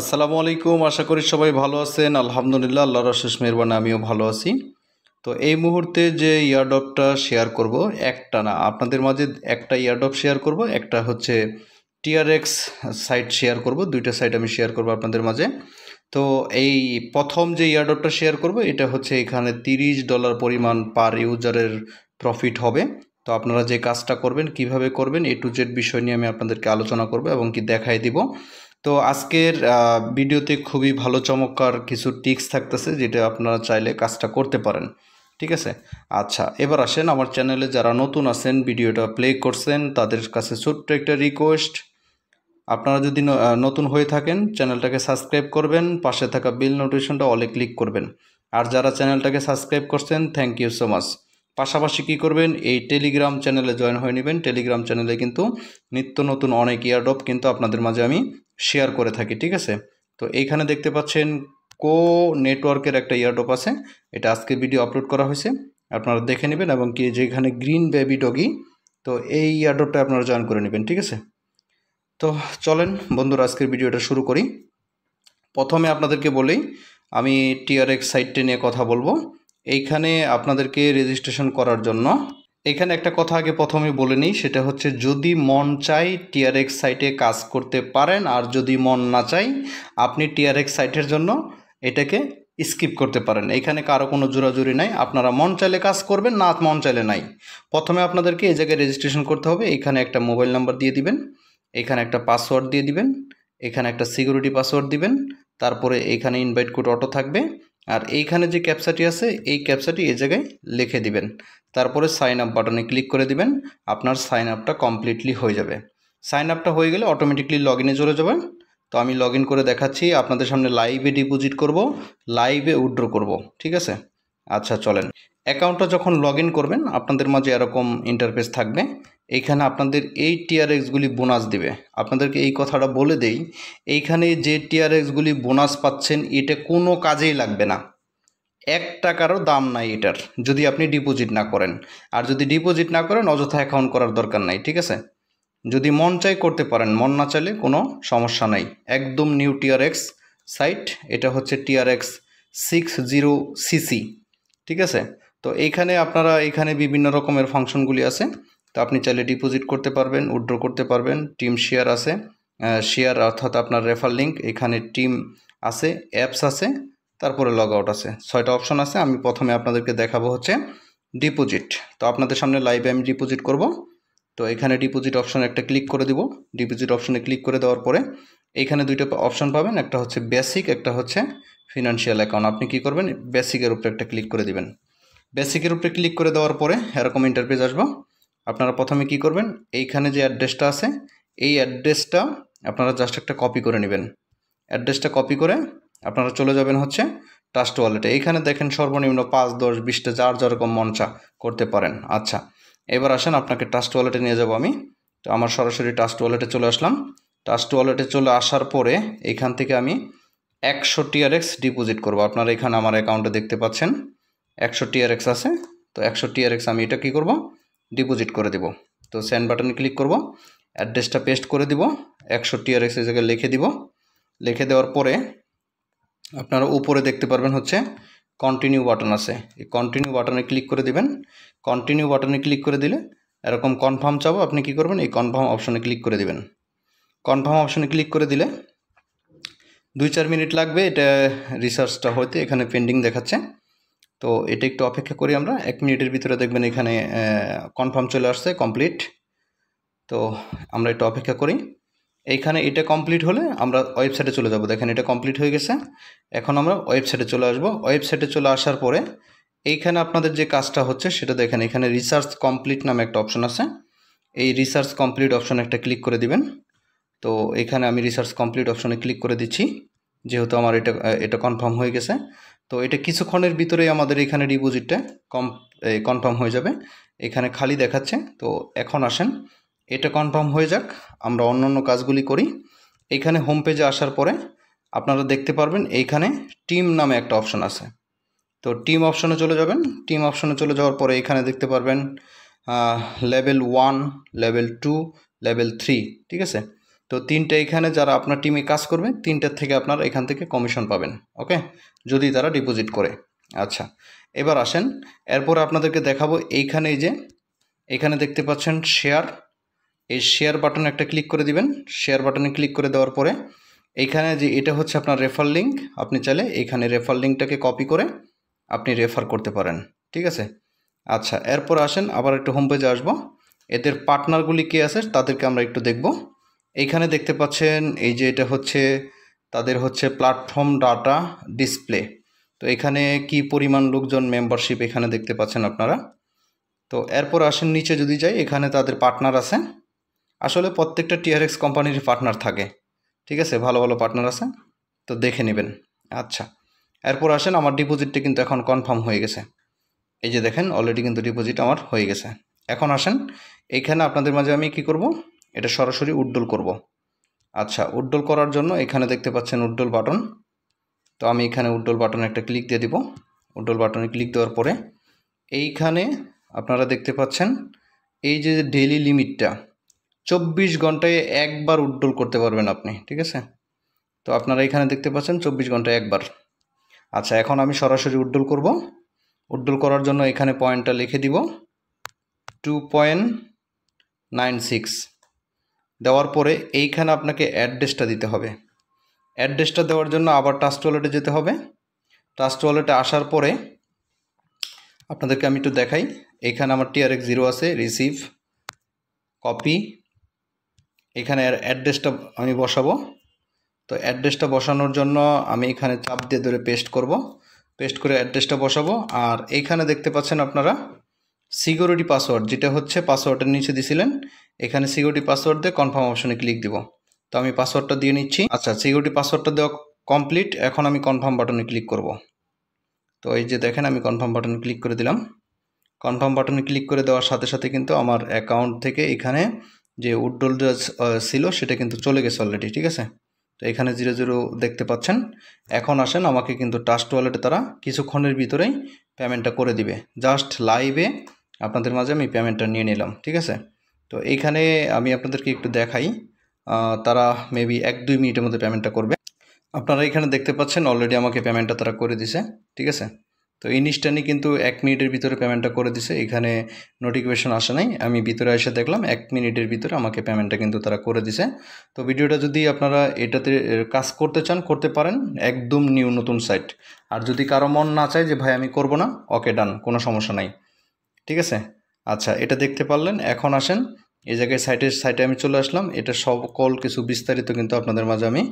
আসসালামু আলাইকুম আশা করি সবাই ভালো আছেন আলহামদুলিল্লাহ আল্লাহর আশেষ মেহরবান আমিও ভালো আছি তো এই মুহূর্তে যে ইয়ারডপটা শেয়ার করব একটা না আপনাদের মাঝে একটা ইয়ারডপ শেয়ার করব একটা হচ্ছে টিআরএক্স সাইট শেয়ার করব দুইটা সাইট আমি শেয়ার করব আপনাদের মাঝে তো এই প্রথম যে ইয়ারডপটা শেয়ার করব এটা হচ্ছে এখানে 30 ডলার পরিমাণ পার ইউজারের প্রফিট হবে তো আপনারা যে কাজটা করবেন কিভাবে করবেন এ টু জেড বিষয় নিয়ে আমি আপনাদেরকে আলোচনা করব এবং কি দেখাই দিব তো আজকের ভিডিওতে খুবই ভালো চমৎকার কিছু টিক্স থাকতেছে যেটা আপনারা চাইলে কাজটা করতে পারেন ঠিক আছে আচ্ছা এবার আসেন আমার চ্যানেলে যারা নতুন আছেন ভিডিওটা প্লে করছেন তাদের কাছে ছোট্ট একটা রিকোয়েস্ট আপনারা যদি নতুন হয়ে থাকেন চ্যানেলটাকে সাবস্ক্রাইব করবেন পাশে থাকা বিল নোটিফিকেশনটা অলে ক্লিক করবেন আর যারা চ্যানেলটাকে সাবস্ক্রাইব করছেন থ্যাংক ইউ সো মাচ পাশাপাশি কী করবেন এই টেলিগ্রাম চ্যানেলে জয়েন হয়ে নেবেন টেলিগ্রাম চ্যানেলে কিন্তু নিত্য নতুন অনেক ইয়ারডপ কিন্তু আপনাদের মাঝে আমি শেয়ার করে থাকি ঠিক আছে তো এইখানে দেখতে পাচ্ছেন কো নেটওয়ার্কের একটা ইয়ারডপ আছে এটা আজকে ভিডিও আপলোড করা হয়েছে আপনারা দেখে নেবেন এবং কি যেখানে গ্রিন বেবি ডগি তো এই ইয়ারডপটা আপনারা জয়েন করে নেবেন ঠিক আছে তো চলেন বন্ধুরা আজকের ভিডিওটা শুরু করি প্রথমে আপনাদেরকে বলি আমি টিআরএক্স সাইটটি নিয়ে কথা বলবো এইখানে আপনাদেরকে রেজিস্ট্রেশন করার জন্য এখানে একটা কথা আগে প্রথমে বলে নিই সেটা হচ্ছে যদি মন চাই টিআরএক্স সাইটে কাজ করতে পারেন আর যদি মন না চাই আপনি টিআরএক্স সাইটের জন্য এটাকে স্কিপ করতে পারেন এখানে কারো কোনো জোরাজুরি নাই আপনারা মন চাইলে কাজ করবেন না মন চাইলে নাই প্রথমে আপনাদেরকে এই জায়গায় রেজিস্ট্রেশন করতে হবে এখানে একটা মোবাইল নাম্বার দিয়ে দিবেন এখানে একটা পাসওয়ার্ড দিয়ে দিবেন এখানে একটা সিকিউরিটি পাসওয়ার্ড দিবেন তারপরে এখানে ইনভাইট কোড অটো থাকবে আর এইখানে যে ক্যাপসাটি আছে এই ক্যাপসাটি এই জায়গায় লিখে দিবেন তারপরে সাইন আপ বাটনে ক্লিক করে দিবেন আপনার সাইন আপটা কমপ্লিটলি হয়ে যাবে সাইন আপটা হয়ে গেলে অটোমেটিকলি লগ ইনে চলে যাবেন তো আমি লগ করে দেখাচ্ছি আপনাদের সামনে লাইভে ডিপোজিট করব লাইভে উইড্রো করব ঠিক আছে আচ্ছা চলেন অ্যাকাউন্টটা যখন লগ করবেন আপনাদের মাঝে এরকম ইন্টারফেস থাকবে এইখানে আপনাদের এই টিআরএক্সগুলি বোনাস দেবে আপনাদেরকে এই কথাটা বলে দেই এইখানে যে টিআরএক্সগুলি বোনাস পাচ্ছেন এটা কোনো কাজেই লাগবে না এক টাকারও দাম নাই এটার যদি আপনি ডিপোজিট না করেন আর যদি ডিপোজিট না করেন অযথা অ্যাকাউন্ট করার দরকার নাই ঠিক আছে যদি মন চাই করতে পারেন মন না চাইলে কোনো সমস্যা নাই একদম নিউ টিআরএক্স সাইট এটা হচ্ছে টিআরএক্স সিক্স জিরো সিসি ঠিক আছে তো এইখানে আপনারা এখানে বিভিন্ন রকমের ফাংশনগুলি আছে তো আপনি চাইলে ডিপোজিট করতে পারবেন উইড্রো করতে পারবেন টিম শেয়ার আছে শেয়ার অর্থাৎ আপনার রেফার লিঙ্ক এখানে টিম আছে অ্যাপস আছে তারপরে লগ আউট আছে ছয়টা অপশন আছে আমি প্রথমে আপনাদেরকে দেখাবো হচ্ছে ডিপোজিট তো আপনাদের সামনে লাইভে আমি ডিপোজিট করব তো এখানে ডিপোজিট অপশানে একটা ক্লিক করে দিব ডিপোজিট অপশানে ক্লিক করে দেওয়ার পরে এখানে দুইটা অপশান পাবেন একটা হচ্ছে বেসিক একটা হচ্ছে ফিনান্সিয়াল অ্যাকাউন্ট আপনি কি করবেন বেসিকের উপরে একটা ক্লিক করে দিবেন বেসিকের উপরে ক্লিক করে দেওয়ার পরে এরকম ইন্টারপ্রেজ আসবো আপনারা প্রথমে কি করবেন এইখানে যে অ্যাড্রেসটা আছে এই অ্যাড্রেসটা আপনারা জাস্ট একটা কপি করে নেবেন অ্যাড্রেসটা কপি করে আপনারা চলে যাবেন হচ্ছে ট্রাস্ট ওয়ালেটে এইখানে দেখেন সর্বনিম্ন পাঁচ দশ বিশটা যার যেরকম মনচা করতে পারেন আচ্ছা এবার আসেন আপনাকে ট্রাস্ট ওয়ালেটে নিয়ে যাব আমি তো আমার সরাসরি ট্রাস্ট ওয়ালেটে চলে আসলাম ট্রাস্ট ওয়ালেটে চলে আসার পরে এখান থেকে আমি একশো টিআরএক্স ডিপোজিট করব আপনারা এখানে আমার অ্যাকাউন্টে দেখতে পাচ্ছেন একশো টিআরএক্স আছে তো একশো টিআরএক্স আমি এটা কি করব ডিপোজিট করে দেব তো সেন্ড বাটন ক্লিক করব অ্যাড্রেসটা পেস্ট করে দিব একশো টিআরএক্স এই জায়গায় লিখে দিব লিখে দেওয়ার পরে আপনারা উপরে দেখতে পারবেন হচ্ছে কন্টিনিউ বাটন আছে এই কন্টিনিউ বাটনে ক্লিক করে দিবেন কন্টিনিউ বাটনে ক্লিক করে দিলে এরকম কনফার্ম চাবো আপনি কি করবেন এই কনফার্ম অপশনে ক্লিক করে দিবেন কনফার্ম অপশনে ক্লিক করে দিলে দুই চার মিনিট লাগবে এটা রিসার্চটা হইতে এখানে পেন্ডিং দেখাচ্ছে তো এটা একটু অপেক্ষা করি আমরা এক মিনিটের ভিতরে দেখবেন এখানে কনফার্ম চলে আসছে কমপ্লিট তো আমরা একটু অপেক্ষা করি এইখানে এটা কমপ্লিট হলে আমরা ওয়েবসাইটে চলে যাব দেখেন এটা কমপ্লিট হয়ে গেছে এখন আমরা ওয়েবসাইটে চলে আসব ওয়েবসাইটে চলে আসার পরে এইখানে আপনাদের যে কাজটা হচ্ছে সেটা দেখেন এখানে রিসার্চ কমপ্লিট নামে একটা অপশন আছে এই রিসার্চ কমপ্লিট অপশন একটা ক্লিক করে দিবেন তো এখানে আমি রিসার্চ কমপ্লিট অপশনে ক্লিক করে দিচ্ছি যেহেতু আমার এটা এটা কনফার্ম হয়ে গেছে তো এটা কিছুক্ষণের ভিতরেই আমাদের এখানে ডিপোজিটটা কম কনফার্ম হয়ে যাবে এখানে খালি দেখাচ্ছে তো এখন আসেন এটা কনফার্ম হয়ে যাক আমরা অন্য অন্য কাজগুলি করি এখানে হোম পেজে আসার পরে আপনারা দেখতে পারবেন এইখানে টিম নামে একটা অপশন আছে তো টিম অপশনে চলে যাবেন টিম অপশনে চলে যাওয়ার পরে এখানে দেখতে পারবেন level one level two level three ঠিক আছে তো তিনটা এখানে যারা আপনার টিমে কাজ করবে তিনটার থেকে আপনার এখান থেকে কমিশন পাবেন ওকে যদি তারা ডিপোজিট করে আচ্ছা এবার আসেন এরপর আপনাদেরকে দেখাবো এইখানে যে এখানে দেখতে পাচ্ছেন শেয়ার এই শেয়ার বাটনে একটা ক্লিক করে দিবেন শেয়ার বাটনে ক্লিক করে দেওয়ার পরে এইখানে যে এটা হচ্ছে আপনার রেফার লিঙ্ক আপনি চাইলে এখানে রেফার লিঙ্কটাকে কপি করে আপনি রেফার করতে পারেন ঠিক আছে আচ্ছা এরপর আসেন আবার একটু হোম পেজে আসবো এদের পার্টনারগুলি কে আছে তাদেরকে আমরা একটু দেখবো এইখানে দেখতে পাচ্ছেন এই যে এটা হচ্ছে তাদের হচ্ছে প্ল্যাটফর্ম ডাটা ডিসপ্লে তো এখানে কি পরিমাণ লোকজন মেম্বারশিপ এখানে দেখতে পাচ্ছেন আপনারা তো এরপর আসেন নিচে যদি যাই এখানে তাদের পার্টনার আছে আসলে প্রত্যেকটা টিআরএক্স কোম্পানির পার্টনার থাকে ঠিক আছে ভালো ভালো পার্টনার আছে তো দেখে নেবেন আচ্ছা এরপর আসেন আমার ডিপোজিটটা কিন্তু এখন কনফার্ম হয়ে গেছে এই যে দেখেন অলরেডি কিন্তু ডিপোজিট আমার হয়ে গেছে এখন আসেন এইখানে আপনাদের মাঝে আমি কি করব এটা সরাসরি উড্ডল করব। আচ্ছা উড্ডল করার জন্য এখানে দেখতে পাচ্ছেন উড্ডল বাটন তো আমি এখানে উড্ডল বাটনে একটা ক্লিক দিয়ে দিব উড্ডল বাটনে ক্লিক দেওয়ার পরে এইখানে আপনারা দেখতে পাচ্ছেন এই যে ডেইলি লিমিটটা চব্বিশ ঘন্টায় একবার উড্ডল করতে পারবেন আপনি ঠিক আছে তো আপনারা এখানে দেখতে পাচ্ছেন চব্বিশ ঘন্টায় একবার আচ্ছা এখন আমি সরাসরি উড্ডল করব উড্ডল করার জন্য এখানে পয়েন্টটা লিখে দিব টু পয়েন্ট নাইন সিক্স দেওয়ার পরে এইখানে আপনাকে অ্যাড্রেসটা দিতে হবে অ্যাড্রেসটা দেওয়ার জন্য আবার ট্রাস্ট ওয়ালেটে যেতে হবে ট্রাস্ট ওয়ালেটে আসার পরে আপনাদেরকে আমি একটু দেখাই এখানে আমার টিআরএক জিরো আছে রিসিভ কপি এখানে অ্যাড্রেসটা আমি বসাবো তো অ্যাড্রেসটা বসানোর জন্য আমি এখানে চাপ দিয়ে ধরে পেস্ট করব পেস্ট করে অ্যাড্রেসটা বসাবো আর এইখানে দেখতে পাচ্ছেন আপনারা সিকিউরিটি পাসওয়ার্ড যেটা হচ্ছে পাসওয়ার্ডের নিচে দিছিলেন এখানে সিকিউরিটি পাসওয়ার্ড দিয়ে কনফার্ম অপশনে ক্লিক দিব তো আমি পাসওয়ার্ডটা দিয়ে নিচ্ছি আচ্ছা সিকিউরিটি পাসওয়ার্ডটা দেওয়া কমপ্লিট এখন আমি কনফার্ম বাটনে ক্লিক করব তো এই যে দেখেন আমি কনফার্ম বাটনে ক্লিক করে দিলাম কনফার্ম বাটনে ক্লিক করে দেওয়ার সাথে সাথে কিন্তু আমার অ্যাকাউন্ট থেকে এখানে যে উড্ডোলটা ছিল সেটা কিন্তু চলে গেছে অলরেডি ঠিক আছে এখানে জিরো জিরো দেখতে পাচ্ছেন এখন আসেন আমাকে কিন্তু টাস্ট ওয়ালেটে তারা কিছুক্ষণের ভিতরেই পেমেন্টটা করে দিবে জাস্ট লাইভে আপনাদের মাঝে আমি পেমেন্টটা নিয়ে নিলাম ঠিক আছে তো এইখানে আমি আপনাদেরকে একটু দেখাই তারা মেবি এক দুই মিনিটের মধ্যে পেমেন্টটা করবে আপনারা এখানে দেখতে পাচ্ছেন অলরেডি আমাকে পেমেন্টটা তারা করে দিছে ঠিক আছে তো নিয়ে কিন্তু এক মিনিটের ভিতরে পেমেন্টটা করে দিছে এখানে নোটিফিকেশন আসে নাই আমি ভিতরে এসে দেখলাম এক মিনিটের ভিতরে আমাকে পেমেন্টটা কিন্তু তারা করে দিছে তো ভিডিওটা যদি আপনারা এটাতে কাজ করতে চান করতে পারেন একদম নিউ নতুন সাইট আর যদি কারো মন না চায় যে ভাই আমি করব না ওকে ডান কোনো সমস্যা নাই ঠিক আছে আচ্ছা এটা দেখতে পারলেন এখন আসেন এই জায়গায় সাইটের সাইটে আমি চলে আসলাম এটা সকল কিছু বিস্তারিত কিন্তু আপনাদের মাঝে আমি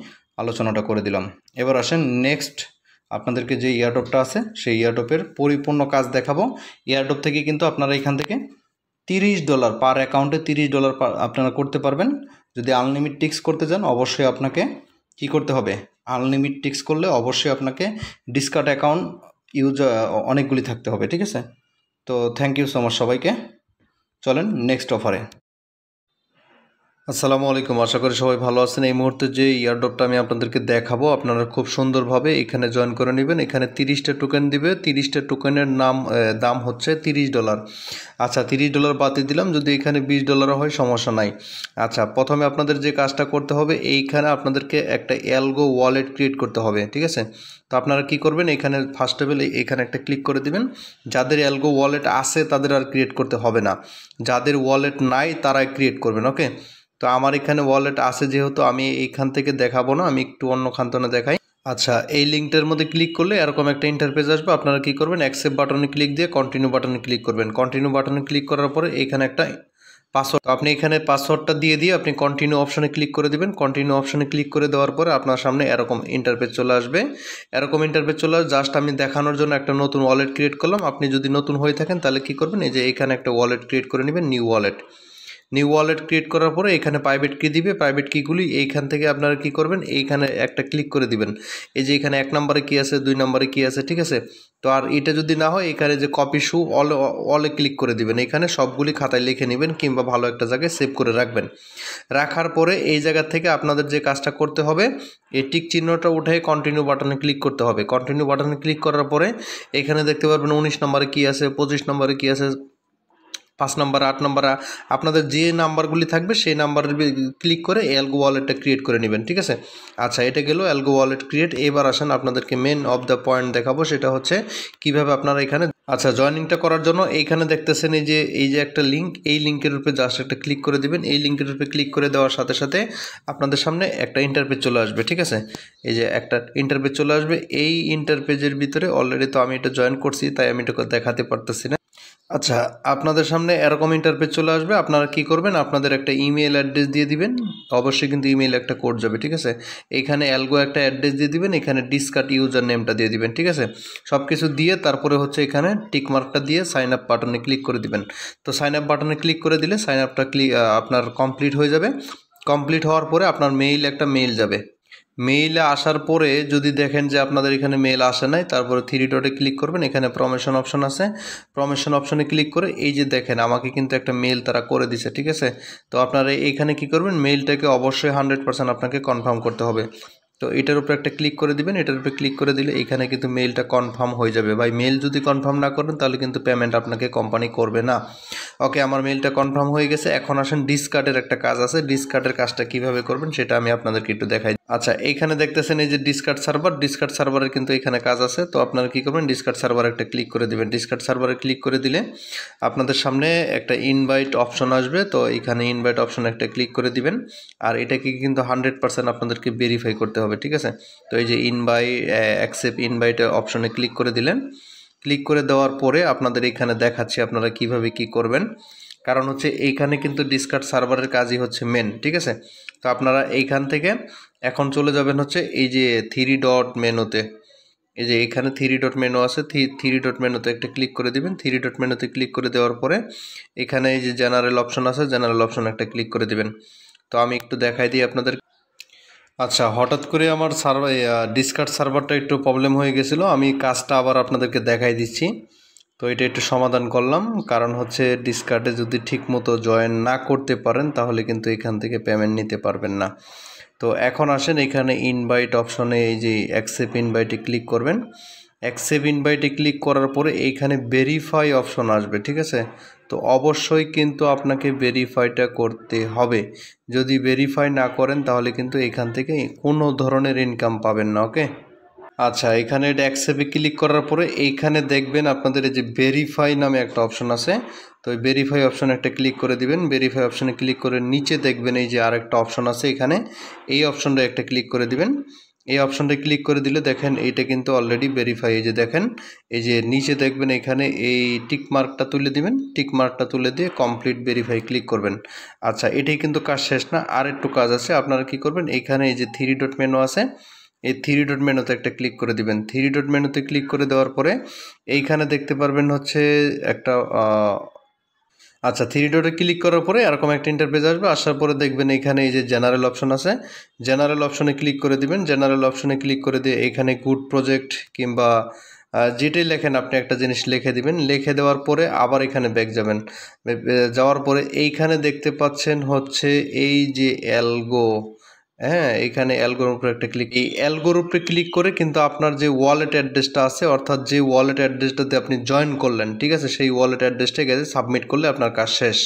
আলোচনাটা করে দিলাম এবার আসেন নেক্সট আপনাদেরকে যে ইয়ারডপটা আছে সেই ইয়ারডপের পরিপূর্ণ কাজ দেখাবো ইয়ারডপ থেকে কিন্তু আপনারা এখান থেকে তিরিশ ডলার পার অ্যাকাউন্টে তিরিশ ডলার আপনারা করতে পারবেন যদি আনলিমিট টিক্স করতে চান অবশ্যই আপনাকে কি করতে হবে আনলিমিট টিক্স করলে অবশ্যই আপনাকে ডিসকাট অ্যাকাউন্ট ইউজ অনেকগুলি থাকতে হবে ঠিক আছে তো থ্যাংক ইউ সো মাচ সবাইকে চলেন নেক্সট অফারে আসসালামু আলাইকুম আশা করি সবাই ভালো আছেন এই মুহূর্তে যে ইয়ারডপটা আমি আপনাদেরকে দেখাবো আপনারা খুব সুন্দরভাবে এখানে জয়েন করে নেবেন এখানে তিরিশটা টোকেন দিবে তিরিশটা টোকেনের নাম দাম হচ্ছে তিরিশ ডলার আচ্ছা তিরিশ ডলার বাতিল দিলাম যদি এখানে বিশ ডলার হয় সমস্যা নাই আচ্ছা প্রথমে আপনাদের যে কাজটা করতে হবে এইখানে আপনাদেরকে একটা অ্যালগো ওয়ালেট ক্রিয়েট করতে হবে ঠিক আছে তো আপনারা কি করবেন এখানে ফার্স্ট অফ এখানে একটা ক্লিক করে দিবেন যাদের অ্যালগো ওয়ালেট আছে তাদের আর ক্রিয়েট করতে হবে না যাদের ওয়ালেট নাই তারাই ক্রিয়েট করবেন ওকে তো আমার এখানে ওয়ালেট আছে যেহেতু আমি এইখান থেকে দেখাবো না আমি একটু অন্য খান্তনে দেখাই আচ্ছা এই লিঙ্কটার মধ্যে ক্লিক করলে এরকম একটা ইন্টারফেস আসবে আপনারা কি করবেন অ্যাকসেপ্ট বাটনে ক্লিক দিয়ে কন্টিনিউ বাটনে ক্লিক করবেন কন্টিনিউ বাটনে ক্লিক করার পরে এখানে একটা পাসওয়ার্ড আপনি এখানে পাসওয়ার্ডটা দিয়ে দিয়ে আপনি কন্টিনিউ অপশনে ক্লিক করে দেবেন কন্টিনিউ অপশনে ক্লিক করে দেওয়ার পরে আপনার সামনে এরকম ইন্টারপেজ চলে আসবে এরকম ইন্টারপেজ চলে আসবে জাস্ট আমি দেখানোর জন্য একটা নতুন ওয়ালেট ক্রিয়েট করলাম আপনি যদি নতুন হয়ে থাকেন তাহলে কি করবেন এই যে এখানে একটা ওয়ালেট ক্রিয়েট করে নেবেন new wallet new wallet create করার পরে এখানে প্রাইভেট কি দিবে প্রাইভেট কিগুলি এইখান থেকে আপনারা কি করবেন এইখানে একটা ক্লিক করে দিবেন এই যে এখানে এক নম্বরে কি আছে দুই নম্বরে কি আছে ঠিক আছে তো আর এটা যদি না হয় এখানে যে কপি শু অল অলে ক্লিক করে দিবেন এখানে সবগুলি খাতায় লিখে নেবেন কিংবা ভালো একটা জায়গায় সেভ করে রাখবেন রাখার পরে এই জায়গা থেকে আপনাদের যে কাজটা করতে হবে এই টিক চিহ্নটা উঠে কন্টিনিউ বাটনে ক্লিক করতে হবে কন্টিনিউ বাটনে ক্লিক করার পরে এখানে দেখতে পারবেন উনিশ নম্বরে কী আছে পঁচিশ নম্বরে কী আছে পাঁচ নাম্বার আট নাম্বার আপনাদের যে নাম্বারগুলি থাকবে সেই নাম্বার ক্লিক করে অ্যালগো ওয়ালেটটা ক্রিয়েট করে নেবেন ঠিক আছে আচ্ছা এটা গেল অ্যালগো ওয়ালেট ক্রিয়েট এবার আসেন আপনাদেরকে মেন অফ দ্য পয়েন্ট দেখাবো সেটা হচ্ছে কিভাবে আপনারা এখানে আচ্ছা জয়নিংটা করার জন্য এইখানে দেখতেছেন এই যে এই যে একটা লিঙ্ক এই লিঙ্কের উপরে জাস্ট একটা ক্লিক করে দেবেন এই লিঙ্কের উপরে ক্লিক করে দেওয়ার সাথে সাথে আপনাদের সামনে একটা ইন্টারপেজ চলে আসবে ঠিক আছে এই যে একটা ইন্টারপেজ চলে আসবে এই ইন্টারপেজের ভিতরে অলরেডি তো আমি এটা জয়েন করছি তাই আমি এটা দেখাতে পারতেছি না আচ্ছা আপনাদের সামনে এরকম ইন্টারপেজ চলে আসবে আপনারা কি করবেন আপনাদের একটা ইমেল অ্যাড্রেস দিয়ে দিবেন অবশ্যই কিন্তু ইমেল একটা কোড যাবে ঠিক আছে এখানে অ্যালগো একটা অ্যাড্রেস দিয়ে দিবেন এখানে ডিসকাট ইউজার নেমটা দিয়ে দিবেন ঠিক আছে সব কিছু দিয়ে তারপরে হচ্ছে এখানে টিকমার্কটা দিয়ে সাইন আপ বাটনে ক্লিক করে দিবেন তো সাইন আপ বাটনে ক্লিক করে দিলে সাইন আপটা ক্লিক আপনার কমপ্লিট হয়ে যাবে কমপ্লিট হওয়ার পরে আপনার মেইল একটা মেইল যাবে মেইল আসার পরে যদি দেখেন যে আপনাদের এখানে মেল আসে নাই তারপরে থ্রি ডটে ক্লিক করবেন এখানে প্রমেশন অপশন আছে প্রমেশন অপশনে ক্লিক করে এই যে দেখেন আমাকে কিন্তু একটা মেল তারা করে দিছে ঠিক আছে তো আপনারা এখানে কি করবেন মেইলটাকে অবশ্যই হান্ড্রেড পার্সেন্ট আপনাকে কনফার্ম করতে হবে তো এটার উপর একটা ক্লিক করে দিবেন এটার উপরে ক্লিক করে দিলে এখানে কিন্তু মেলটা কনফার্ম হয়ে যাবে ভাই মেল যদি কনফার্ম না করেন তাহলে কিন্তু পেমেন্ট আপনাকে কোম্পানি করবে না ওকে আমার মেলটা কনফার্ম হয়ে গেছে এখন আসেন ডিসকার্ডের একটা কাজ আছে ডিসকার্ডের কাজটা কিভাবে করবেন সেটা আমি আপনাদেরকে একটু দেখাই আচ্ছা এখানে দেখতেছেন এই যে ডিসকার্ড সার্ভার ডিসকার্ড সার্ভারের কিন্তু এখানে কাজ আছে তো আপনারা কি করবেন ডিসকার্ড সার্ভার একটা ক্লিক করে দিবেন ডিসকার্ড সার্ভারে ক্লিক করে দিলে আপনাদের সামনে একটা ইনভাইট অপশন আসবে তো এখানে ইনভাইট অপশন একটা ক্লিক করে দিবেন আর এটাকে কিন্তু হান্ড্রেড পার্সেন্ট আপনাদেরকে ভেরিফাই করতে হবে হবে ঠিক আছে তো এই যে ইনবাই অ্যাকসেপ্ট ইনবাইটে অপশনে ক্লিক করে দিলেন ক্লিক করে দেওয়ার পরে আপনাদের এখানে দেখাচ্ছি আপনারা কিভাবে কি করবেন কারণ হচ্ছে এইখানে কিন্তু ডিসকার্ড সার্ভারের কাজই হচ্ছে মেন ঠিক আছে তো আপনারা এইখান থেকে এখন চলে যাবেন হচ্ছে এই যে থ্রি ডট মেনুতে এই যে এখানে থ্রি ডট মেনু আছে থ্রি ডট মেনুতে একটা ক্লিক করে দিবেন থ্রি ডট মেনুতে ক্লিক করে দেওয়ার পরে এখানে এই যে জেনারেল অপশন আছে জেনারেল অপশন একটা ক্লিক করে দিবেন তো আমি একটু দেখাই দিই আপনাদের আচ্ছা হঠাৎ করে আমার সার্ভার ডিসকার্ড সার্ভারটা একটু প্রবলেম হয়ে গেছিলো আমি কাজটা আবার আপনাদেরকে দেখাই দিচ্ছি তো এটা একটু সমাধান করলাম কারণ হচ্ছে ডিসকার্ডে যদি ঠিকমতো জয়েন না করতে পারেন তাহলে কিন্তু এখান থেকে পেমেন্ট নিতে পারবেন না তো এখন আসেন এখানে ইনভাইট অপশনে এই যে অ্যাকসেপ্ট ইনভাইটে ক্লিক করবেন অ্যাকসেপ ইনভাইটে ক্লিক করার পরে এইখানে ভেরিফাই অপশন আসবে ঠিক আছে তো অবশ্যই কিন্তু আপনাকে ভেরিফাইটা করতে হবে যদি ভেরিফাই না করেন তাহলে কিন্তু এখান থেকে কোনো ধরনের ইনকাম পাবেন না ওকে আচ্ছা এখানে ড্যাক্সেপে ক্লিক করার পরে এইখানে দেখবেন আপনাদের এই যে ভেরিফাই নামে একটা অপশন আছে তো ওই ভেরিফাই অপশন একটা ক্লিক করে দিবেন ভেরিফাই অপশনে ক্লিক করে নিচে দেখবেন এই যে আর একটা অপশন আছে এখানে এই অপশনটা একটা ক্লিক করে দিবেন এই অপশনটা ক্লিক করে দিলে দেখেন এইটা কিন্তু অলরেডি ভেরিফাই এই যে দেখেন এই যে নিচে দেখবেন এখানে এই টিক মার্কটা তুলে দিবেন টিক মার্কটা তুলে দিয়ে কমপ্লিট ভেরিফাই ক্লিক করবেন আচ্ছা এটাই কিন্তু কাজ শেষ না আর একটু কাজ আছে আপনারা কি করবেন এখানে এই যে থ্রি ডট মেনু আছে এই থ্রি ডট মেনুতে একটা ক্লিক করে দিবেন থ্রি ডট মেনুতে ক্লিক করে দেওয়ার পরে এইখানে দেখতে পারবেন হচ্ছে একটা আচ্ছা থ্রি ডোটে ক্লিক করার পরে এরকম একটা ইন্টারপেজ আসবে আসার পরে দেখবেন এখানে এই যে জেনারেল অপশন আছে জেনারেল অপশনে ক্লিক করে দিবেন জেনারেল অপশনে ক্লিক করে দিয়ে এখানে গুড প্রজেক্ট কিংবা যেটাই লেখেন আপনি একটা জিনিস লিখে দিবেন লিখে দেওয়ার পরে আবার এখানে ব্যাক যাবেন যাওয়ার পরে এইখানে দেখতে পাচ্ছেন হচ্ছে এই যে অ্যালগো হ্যাঁ এখানে অ্যালগোর উপরে একটা ক্লিক এই অ্যালগোর ক্লিক করে কিন্তু আপনার যে ওয়ালেট অ্যাড্রেসটা আছে অর্থাৎ যে ওয়ালেট অ্যাড্রেসটাতে আপনি জয়েন করলেন ঠিক আছে সেই ওয়ালেট অ্যাড্রেসটা গেছে সাবমিট করলে আপনার কাজ শেষ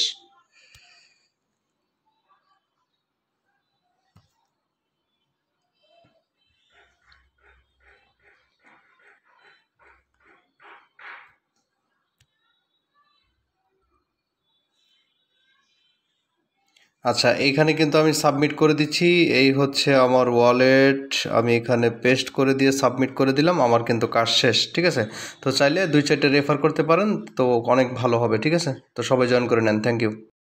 আচ্ছা এইখানে কিন্তু আমি সাবমিট করে দিচ্ছি এই হচ্ছে আমার ওয়ালেট আমি এখানে পেস্ট করে দিয়ে সাবমিট করে দিলাম আমার কিন্তু কাজ শেষ ঠিক আছে তো চাইলে দুই চারটে রেফার করতে পারেন তো অনেক ভালো হবে ঠিক আছে তো সবাই জয়েন করে নেন থ্যাংক ইউ